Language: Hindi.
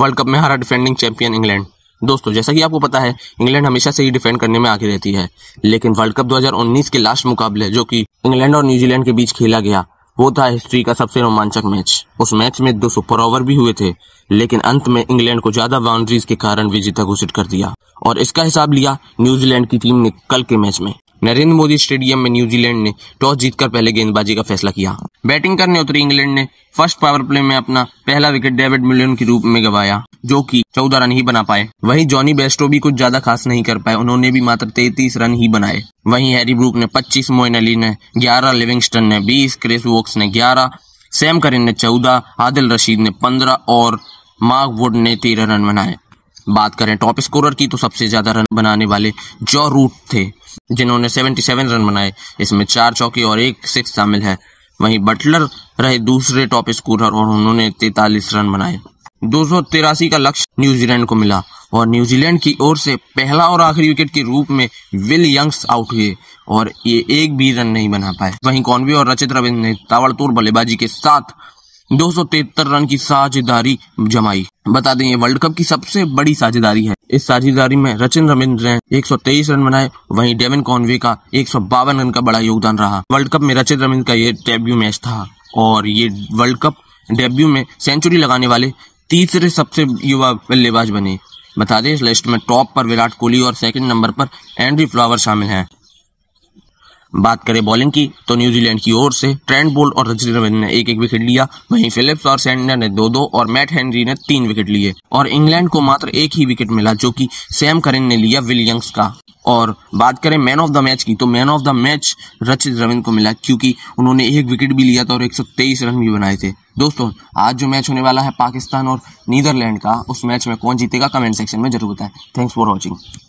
वर्ल्ड कप में हारा डिफेंडिंग चैंपियन इंग्लैंड दोस्तों जैसा कि आपको पता है इंग्लैंड हमेशा से ही डिफेंड करने में आगे रहती है लेकिन वर्ल्ड कप 2019 के लास्ट मुकाबले जो कि इंग्लैंड और न्यूजीलैंड के बीच खेला गया वो था हिस्ट्री का सबसे रोमांचक मैच उस मैच में दो सुपर ओवर भी हुए थे लेकिन अंत में इंग्लैंड को ज्यादा बाउंड्रीज के कारण विजेता घोषित कर दिया और इसका हिसाब लिया न्यूजीलैंड की टीम ने कल के मैच में नरेंद्र मोदी स्टेडियम में न्यूजीलैंड ने टॉस जीतकर पहले गेंदबाजी का फैसला किया बैटिंग करने उतरी इंग्लैंड ने फर्स्ट पावर प्ले में अपना पहला विकेट डेविड मिलियन के रूप में गवाया जो कि चौदह रन ही बना पाए वहीं जॉनी बेस्टो भी कुछ ज्यादा खास नहीं कर पाए उन्होंने भी मात्र तैतीस रन ही बनाए वहीं हैरी ब्रूक ने पच्चीस मोइन अली ने ग्यारह लिविंगस्टन ने बीस क्रिस वोक्स ने ग्यारह सैम करिन ने चौदह आदिल रशीद ने पंद्रह और मार्क वुड ने तेरह रन बनाए बात करें टॉप स्कोरर की तो सबसे ज़्यादा रन बनाने वाले जॉ रूट थे जिन्होंने 77 रन बनाए इसमें चार चौकी और एक सिक्स शामिल है वहीं बटलर रहे दूसरे टॉप स्कोरर और उन्होंने तैतालीस रन बनाए दो का लक्ष्य न्यूजीलैंड को मिला और न्यूजीलैंड की ओर से पहला और आखिरी विकेट के रूप में विल यंग्स आउट हुए और ये एक भी रन नहीं बना पाए वहीं कॉनवे और रचित रविंद्र ने ताबड़तोड़ बल्लेबाजी के साथ दो रन की साझेदारी जमाई बता दें ये वर्ल्ड कप की सबसे बड़ी साझेदारी है इस साझेदारी में रचिन रविंद्र ने 123 रन बनाए वहीं डेविन कॉनवे का एक रन का बड़ा योगदान रहा वर्ल्ड कप में रचिन रविंद्र का ये डेब्यू मैच था और ये वर्ल्ड कप डेब्यू में सेंचुरी लगाने वाले तीसरे सबसे युवा बल्लेबाज बने बता दें इस लिस्ट में टॉप पर विराट कोहली और सेकंड नंबर पर एंड्री फ्लावर शामिल हैं बात करें बॉलिंग की तो न्यूजीलैंड की ओर से ट्रेंट बोल्ट और रजित रविंद्र ने एक एक विकेट लिया वहीं फिलिप्स और सैंडर ने दो दो और मैट हेनरी ने तीन विकेट लिए और इंग्लैंड को मात्र एक ही विकेट मिला जो कि सैम करेन ने लिया विलियम्स का और बात करें मैन ऑफ द मैच की तो मैन ऑफ द मैच रचित रविंद्र को मिला क्योंकि उन्होंने एक विकेट भी लिया था और 123 रन भी बनाए थे दोस्तों आज जो मैच होने वाला है पाकिस्तान और नीदरलैंड का उस मैच में कौन जीतेगा कमेंट सेक्शन में जरूर बताएं थैंक्स फॉर वॉचिंग